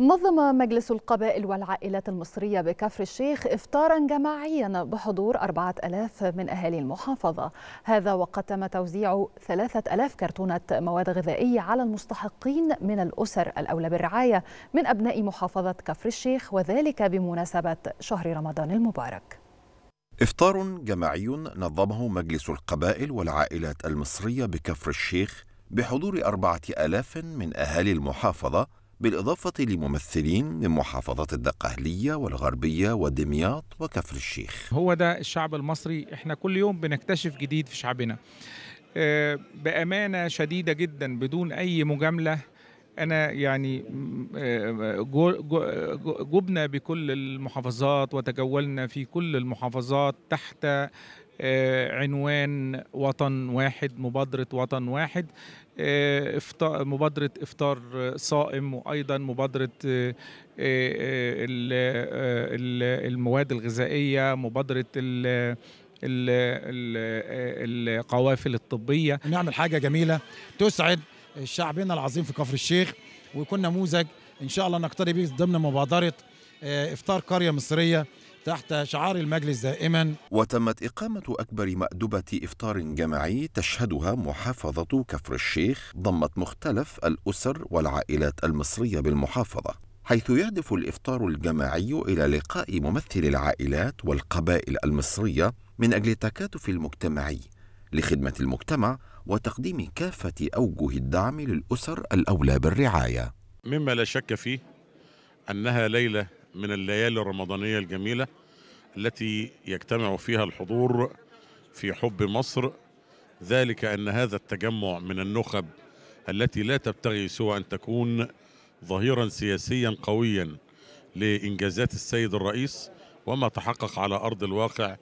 نظم مجلس القبائل والعائلات المصرية بكفر الشيخ إفطارا جماعيا بحضور 4000 من أهالي المحافظة هذا وقد تم توزيع 3000 كرتونة مواد غذائية على المستحقين من الأسر الأولى بالرعاية من أبناء محافظة كفر الشيخ وذلك بمناسبة شهر رمضان المبارك إفطار جماعي نظمه مجلس القبائل والعائلات المصرية بكفر الشيخ بحضور أربعة آلاف من أهالي المحافظة بالإضافة لممثلين من محافظات الدقهلية والغربية ودمياط وكفر الشيخ هو ده الشعب المصري احنا كل يوم بنكتشف جديد في شعبنا آه، بأمانة شديدة جدا بدون أي مجاملة أنا يعني آه، جبنا بكل المحافظات وتجولنا في كل المحافظات تحت آه، عنوان وطن واحد مبادرة وطن واحد آه، مبادرة إفطار صائم وأيضا مبادرة آه، المواد الغذائية مبادرة القوافل الطبية نعمل حاجة جميلة تسعد شعبنا العظيم في كفر الشيخ ويكون نموذج إن شاء الله نقتدي به ضمن مبادرة افطار قرية مصرية تحت شعار المجلس دائما وتمت إقامة أكبر مأدبة إفطار جماعي تشهدها محافظة كفر الشيخ ضمت مختلف الأسر والعائلات المصرية بالمحافظة حيث يهدف الإفطار الجماعي إلى لقاء ممثل العائلات والقبائل المصرية من أجل التكاتف المجتمعي لخدمة المجتمع وتقديم كافة أوجه الدعم للأسر الأولى بالرعاية مما لا شك فيه أنها ليلة من الليالي الرمضانية الجميلة التي يجتمع فيها الحضور في حب مصر ذلك أن هذا التجمع من النخب التي لا تبتغي سوى أن تكون ظهيرا سياسيا قويا لإنجازات السيد الرئيس وما تحقق على أرض الواقع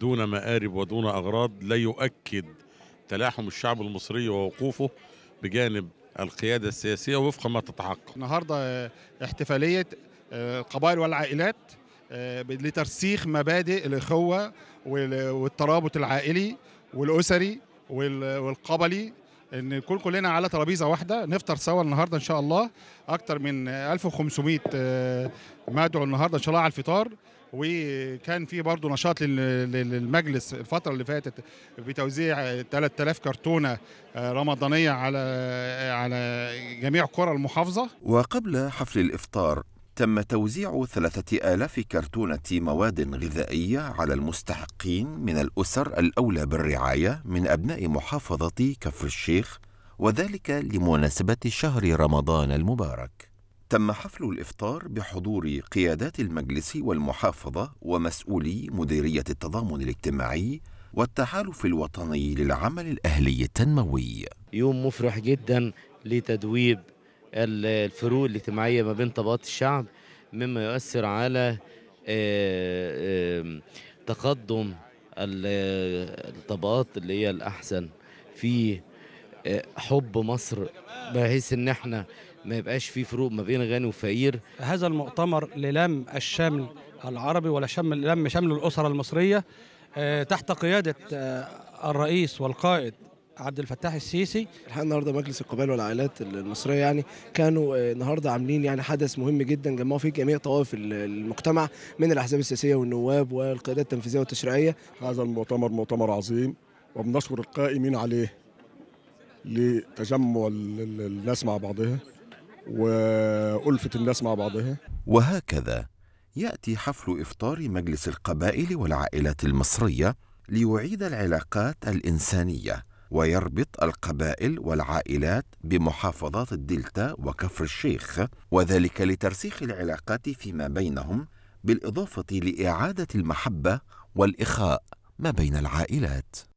دون مآرب ودون أغراض لا يؤكد تلاحم الشعب المصري ووقوفه بجانب القيادة السياسية وفق ما تتحقق النهاردة احتفالية القبائل آه، والعائلات آه، لترسيخ مبادئ الاخوه والترابط العائلي والاسري والقبلي ان كل كلنا على ترابيزه واحده نفطر سوا النهارده ان شاء الله اكتر من 1500 آه، مدعو النهارده ان شاء الله على الفطار وكان في برضه نشاط للمجلس الفتره اللي فاتت بتوزيع 3000 كرتونه رمضانيه على على جميع قرى المحافظه وقبل حفل الافطار تم توزيع ثلاثة آلاف كرتونة مواد غذائية على المستحقين من الأسر الأولى بالرعاية من أبناء محافظة كفر الشيخ وذلك لمناسبة شهر رمضان المبارك تم حفل الإفطار بحضور قيادات المجلس والمحافظة ومسؤولي مديرية التضامن الاجتماعي والتحالف الوطني للعمل الأهلي التنموي يوم مفرح جدا لتدويب الفروق الاجتماعية ما بين طبقات الشعب مما يؤثر على آه، آه، تقدم الطبقات اللي هي الأحسن في آه، حب مصر بحيث ان احنا ما يبقاش في فروق ما بين غني وفقير هذا المؤتمر للم الشمل العربي ولا شمل لم شمل الأسرة المصرية تحت قيادة الرئيس والقائد عبد الفتاح السيسي الحقيقه النهارده مجلس القبائل والعائلات المصريه يعني كانوا آه، النهارده عاملين يعني حدث مهم جدا جمعوا فيه جميع طوائف المجتمع من الاحزاب السياسيه والنواب والقيادات التنفيذيه والتشريعيه هذا المؤتمر مؤتمر عظيم وبنشكر القائمين عليه لتجمع الناس مع بعضها وألفة الناس مع بعضها وهكذا يأتي حفل إفطار مجلس القبائل والعائلات المصرية ليعيد العلاقات الإنسانية ويربط القبائل والعائلات بمحافظات الدلتا وكفر الشيخ وذلك لترسيخ العلاقات فيما بينهم بالاضافه لاعاده المحبه والاخاء ما بين العائلات